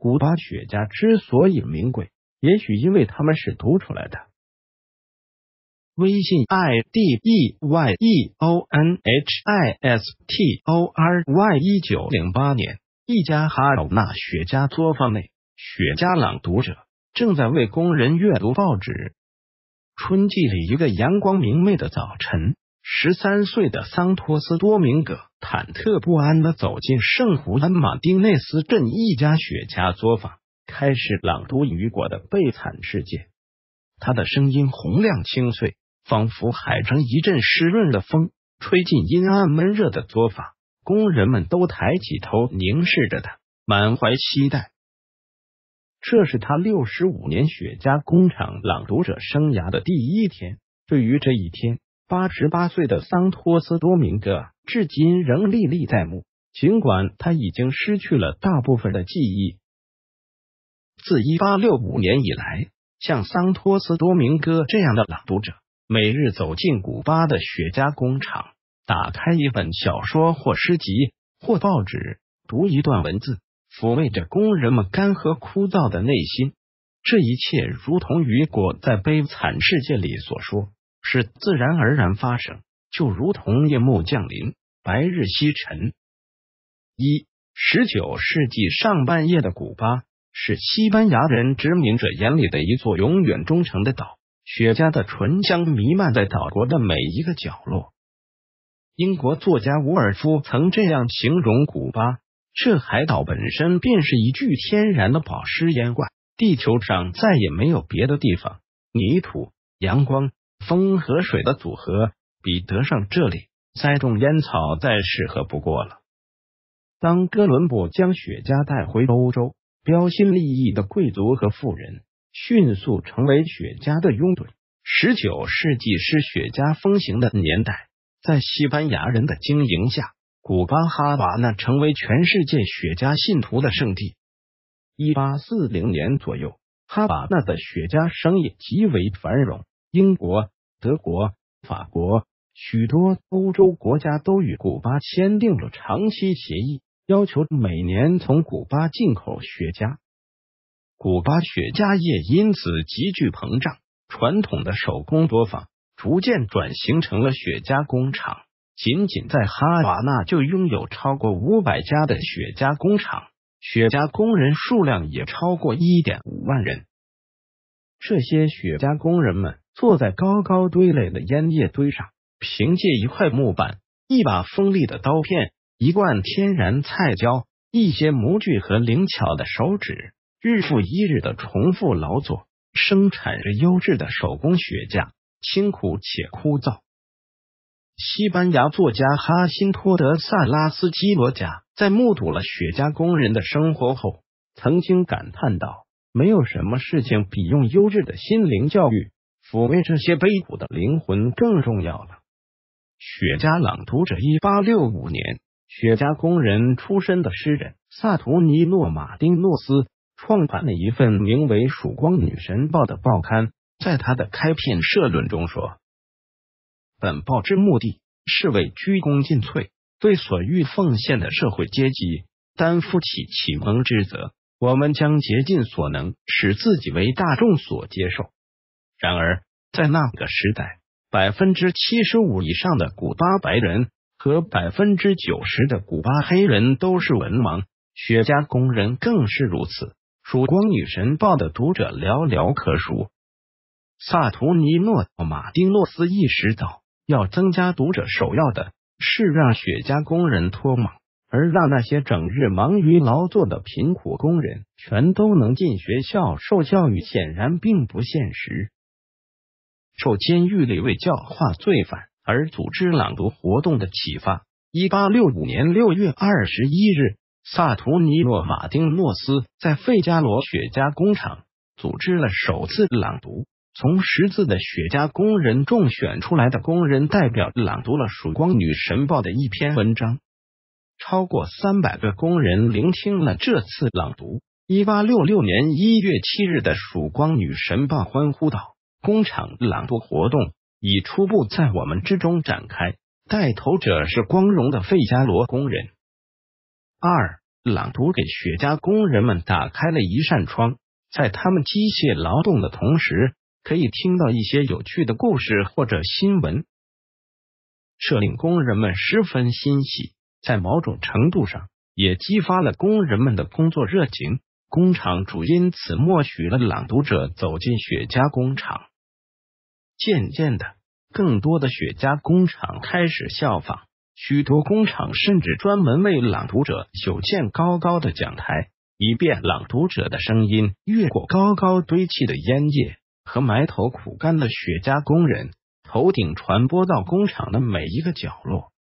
古巴雪茄之所以名贵，也许因为他们是读出来的。微信 i d e y e o n h i s t o r y 一九零八年，一家哈尔那雪茄作坊内，雪茄朗读者正在为工人阅读报纸。春季里一个阳光明媚的早晨。十三岁的桑托斯多明戈忐忑不安地走进圣胡安马丁内斯镇一家雪茄作坊，开始朗读雨果的《悲惨世界》。他的声音洪亮清脆，仿佛海中一阵湿润的风，吹进阴暗闷热的作坊。工人们都抬起头凝视着他，满怀期待。这是他六十五年雪茄工厂朗读者生涯的第一天。对于这一天，八十八岁的桑托斯多明戈至今仍历历在目，尽管他已经失去了大部分的记忆。自一八六五年以来，像桑托斯多明戈这样的朗读者，每日走进古巴的雪茄工厂，打开一本小说或诗集或报纸，读一段文字，抚慰着工人们干涸枯燥的内心。这一切，如同雨果在《悲惨世界》里所说。是自然而然发生，就如同夜幕降临，白日西沉。一十九世纪上半叶的古巴是西班牙人殖民者眼里的一座永远忠诚的岛，雪茄的醇香弥漫在岛国的每一个角落。英国作家伍尔夫曾这样形容古巴：这海岛本身便是一具天然的保湿岩罐，地球上再也没有别的地方，泥土、阳光。风和水的组合比得上这里栽种烟草再适合不过了。当哥伦布将雪茄带回欧洲，标新立异的贵族和富人迅速成为雪茄的拥趸。十九世纪是雪茄风行的年代，在西班牙人的经营下，古巴哈瓦那成为全世界雪茄信徒的圣地。一八四零年左右，哈瓦那的雪茄生意极为繁荣。英国、德国、法国许多欧洲国家都与古巴签订了长期协议，要求每年从古巴进口雪茄。古巴雪茄业因此急剧膨胀，传统的手工作坊逐渐转型成了雪茄工厂。仅仅在哈瓦那就拥有超过五百家的雪茄工厂，雪茄工人数量也超过一点五万人。这些雪茄工人们。坐在高高堆垒的烟叶堆上，凭借一块木板、一把锋利的刀片、一罐天然菜胶、一些模具和灵巧的手指，日复一日的重复劳作，生产着优质的手工雪茄，清苦且枯燥。西班牙作家哈辛托·德·萨拉斯·基罗加在目睹了雪茄工人的生活后，曾经感叹道：“没有什么事情比用优质的心灵教育。”抚慰这些悲苦的灵魂更重要了。雪茄朗读者，一八六五年，雪茄工人出身的诗人萨图尼诺·马丁诺斯创办了一份名为《曙光女神报》的报刊。在他的开篇社论中说：“本报之目的是为鞠躬尽瘁，对所欲奉献的社会阶级担负起启蒙之责。我们将竭尽所能，使自己为大众所接受。”然而，在那个时代，百分之七十五以上的古巴白人和百分之九十的古巴黑人都是文盲，雪茄工人更是如此。《曙光女神报》的读者寥寥可数。萨图尼诺·马丁诺斯意识到，要增加读者，首要的是让雪茄工人脱盲，而让那些整日忙于劳作的贫苦工人全都能进学校受教育，显然并不现实。受监狱里为教化罪犯而组织朗读活动的启发，一八六五年六月二十一日，萨图尼诺·马丁诺斯在费加罗雪茄工厂组织了首次朗读，从识字的雪茄工人中选出来的工人代表朗读了《曙光女神报》的一篇文章，超过三百个工人聆听了这次朗读。一八六六年一月七日的《曙光女神报》欢呼道。工厂朗读活动已初步在我们之中展开，带头者是光荣的费加罗工人。二朗读给雪茄工人们打开了一扇窗，在他们机械劳动的同时，可以听到一些有趣的故事或者新闻，这令工人们十分欣喜，在某种程度上也激发了工人们的工作热情。工厂主因此默许了朗读者走进雪茄工厂。渐渐的，更多的雪茄工厂开始效仿，许多工厂甚至专门为朗读者修建高高的讲台，以便朗读者的声音越过高高堆砌的烟叶和埋头苦干的雪茄工人头顶传播到工厂的每一个角落。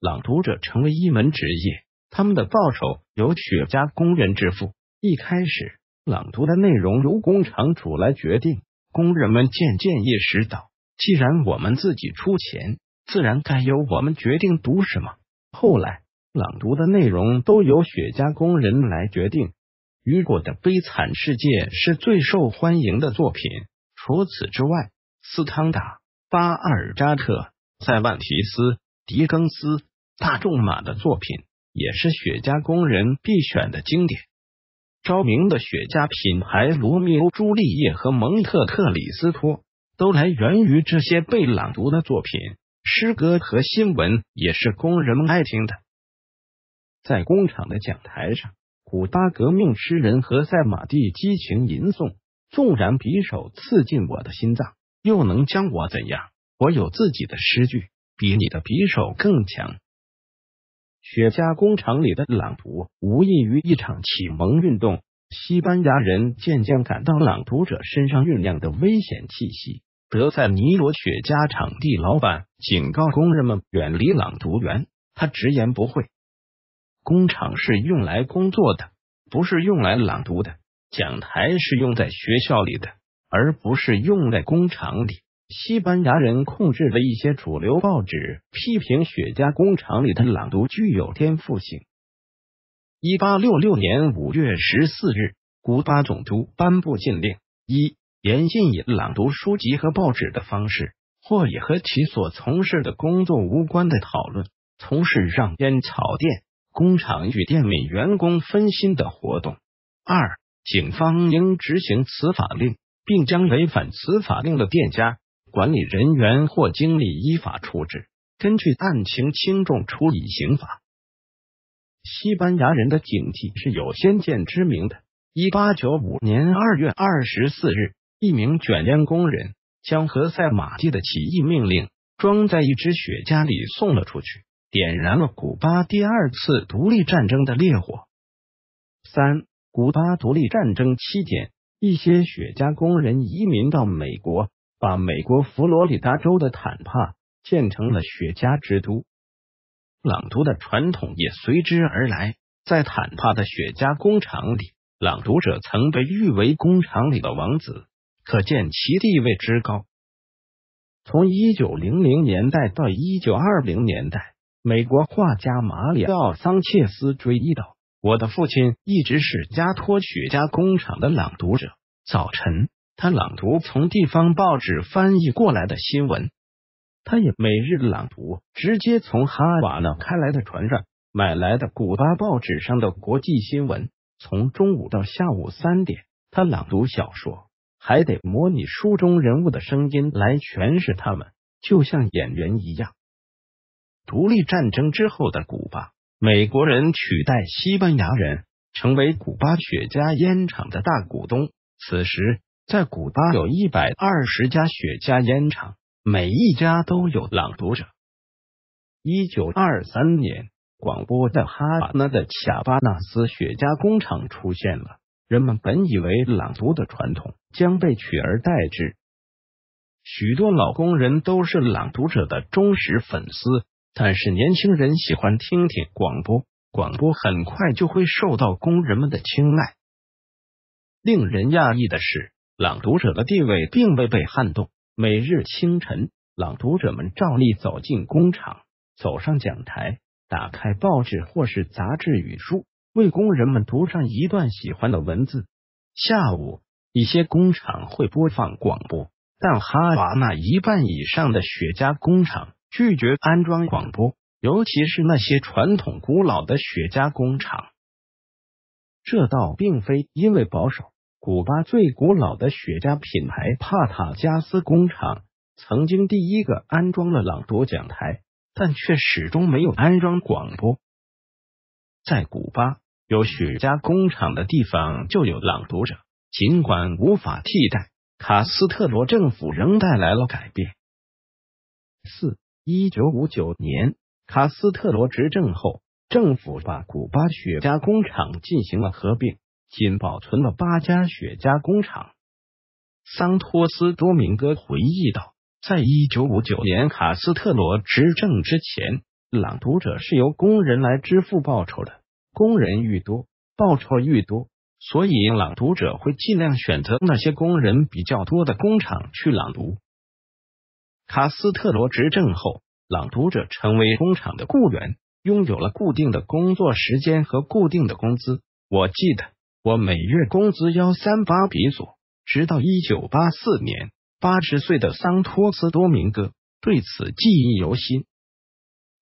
朗读者成为一门职业，他们的报酬由雪茄工人支付。一开始，朗读的内容由工厂主来决定。工人们渐渐意识到，既然我们自己出钱，自然该由我们决定读什么。后来，朗读的内容都由雪茄工人来决定。雨果的《悲惨世界》是最受欢迎的作品，除此之外，斯汤达、巴尔扎克、塞万提斯、狄更斯、大仲马的作品也是雪茄工人必选的经典。昭明的雪茄品牌罗密欧、朱丽叶和蒙特特里斯托都来源于这些被朗读的作品。诗歌和新闻也是工人们爱听的。在工厂的讲台上，古巴革命诗人何塞马蒂激情吟诵：“纵然匕首刺进我的心脏，又能将我怎样？我有自己的诗句，比你的匕首更强。”雪茄工厂里的朗读无异于一场启蒙运动。西班牙人渐渐感到朗读者身上酝酿的危险气息。德塞尼罗雪茄场地老板警告工人们远离朗读员，他直言不讳：“工厂是用来工作的，不是用来朗读的。讲台是用在学校里的，而不是用在工厂里。”西班牙人控制的一些主流报纸批评雪茄工厂里的朗读具有颠覆性。一八六六年五月十四日，古巴总督颁布禁令：一、严禁以朗读书籍和报纸的方式，或以和其所从事的工作无关的讨论，从事让烟草店、工厂与店面员工分心的活动；二、警方应执行此法令，并将违反此法令的店家。管理人员或经理依法处置，根据案情轻重处以刑罚。西班牙人的警惕是有先见之明的。一八九五年二月二十四日，一名卷烟工人将何塞马蒂的起义命令装在一只雪茄里送了出去，点燃了古巴第二次独立战争的烈火。三，古巴独立战争期间，一些雪茄工人移民到美国。把美国佛罗里达州的坦帕建成了雪茄之都，朗读的传统也随之而来。在坦帕的雪茄工厂里，朗读者曾被誉为工厂里的王子，可见其地位之高。从一九零零年代到一九二零年代，美国画家马里奥·桑切斯追忆道：“我的父亲一直是加托雪茄工厂的朗读者，早晨。”他朗读从地方报纸翻译过来的新闻，他也每日朗读直接从哈瓦那开来的船上买来的古巴报纸上的国际新闻。从中午到下午三点，他朗读小说，还得模拟书中人物的声音来诠释他们，就像演员一样。独立战争之后的古巴，美国人取代西班牙人成为古巴雪茄烟厂的大股东。此时。在古巴有一百二十家雪茄烟厂，每一家都有朗读者。一九二三年，广播在哈瓦那的卡巴纳斯雪茄工厂出现了。人们本以为朗读的传统将被取而代之，许多老工人都是朗读者的忠实粉丝。但是年轻人喜欢听听广播，广播很快就会受到工人们的青睐。令人讶异的是。朗读者的地位并未被撼动。每日清晨，朗读者们照例走进工厂，走上讲台，打开报纸或是杂志语书，为工人们读上一段喜欢的文字。下午，一些工厂会播放广播，但哈瓦那一半以上的雪茄工厂拒绝安装广播，尤其是那些传统古老的雪茄工厂。这倒并非因为保守。古巴最古老的雪茄品牌帕塔加斯工厂曾经第一个安装了朗读讲台，但却始终没有安装广播。在古巴有雪茄工厂的地方就有朗读者，尽管无法替代，卡斯特罗政府仍带来了改变。四一九五九年，卡斯特罗执政后，政府把古巴雪茄工厂进行了合并。仅保存了八家雪茄工厂，桑托斯多明戈回忆道：“在一九五九年卡斯特罗执政之前，朗读者是由工人来支付报酬的，工人愈多，报酬愈多，所以朗读者会尽量选择那些工人比较多的工厂去朗读。卡斯特罗执政后，朗读者成为工厂的雇员，拥有了固定的工作时间和固定的工资。我记得。”我每月工资幺三八比索，直到一九八四年，八十岁的桑托斯多明戈对此记忆犹新。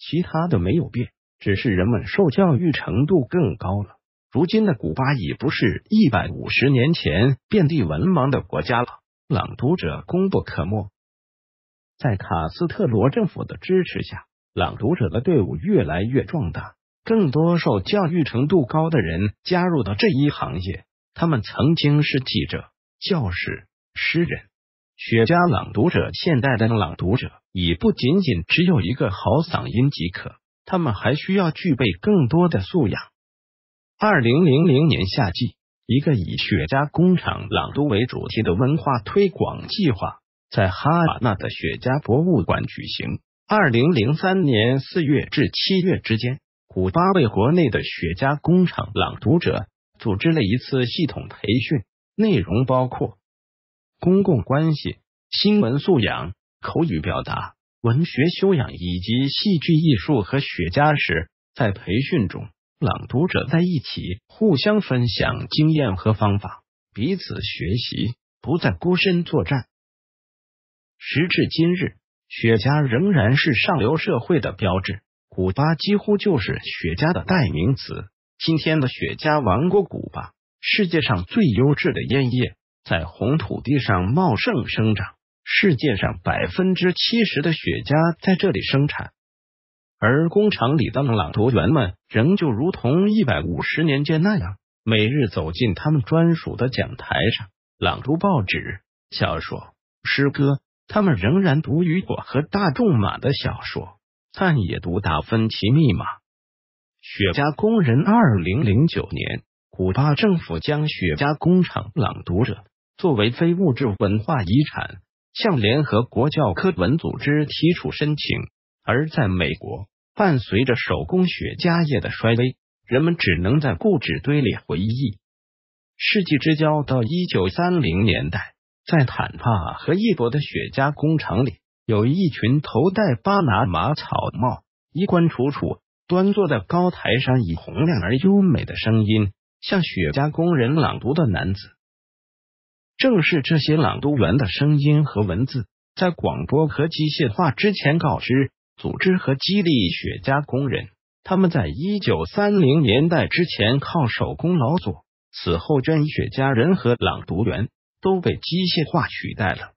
其他的没有变，只是人们受教育程度更高了。如今的古巴已不是一百五十年前遍地文盲的国家了。朗读者功不可没，在卡斯特罗政府的支持下，朗读者的队伍越来越壮大。更多受教育程度高的人加入到这一行业，他们曾经是记者、教师、诗人、雪茄朗读者。现代的朗读者已不仅仅只有一个好嗓音即可，他们还需要具备更多的素养。二零零零年夏季，一个以雪茄工厂朗读为主题的文化推广计划在哈瓦那的雪茄博物馆举行。二零零三年四月至七月之间。古巴为国内的雪茄工厂朗读者组织了一次系统培训，内容包括公共关系、新闻素养、口语表达、文学修养以及戏剧艺术和雪茄史。在培训中，朗读者在一起互相分享经验和方法，彼此学习，不再孤身作战。时至今日，雪茄仍然是上流社会的标志。古巴几乎就是雪茄的代名词。今天的雪茄王国古巴，世界上最优质的烟叶在红土地上茂盛生长。世界上百分之七十的雪茄在这里生产，而工厂里的朗读员们仍旧如同一百五十年间那样，每日走进他们专属的讲台上朗读报纸、小说、诗歌。他们仍然读雨果和大仲马的小说。但也读《达芬奇密码》《雪茄工人》。二零零九年，古巴政府将雪茄工厂朗读者作为非物质文化遗产，向联合国教科文组织提出申请。而在美国，伴随着手工雪茄业的衰微，人们只能在故纸堆里回忆世纪之交到一九三零年代，在坦帕和一博的雪茄工厂里。有一群头戴巴拿马草帽、衣冠楚楚、端坐在高台上，以洪亮而优美的声音向雪茄工人朗读的男子，正是这些朗读员的声音和文字，在广播和机械化之前，告知、组织和激励雪茄工人。他们在一九三零年代之前靠手工劳作，此后，捐雪茄人和朗读员都被机械化取代了。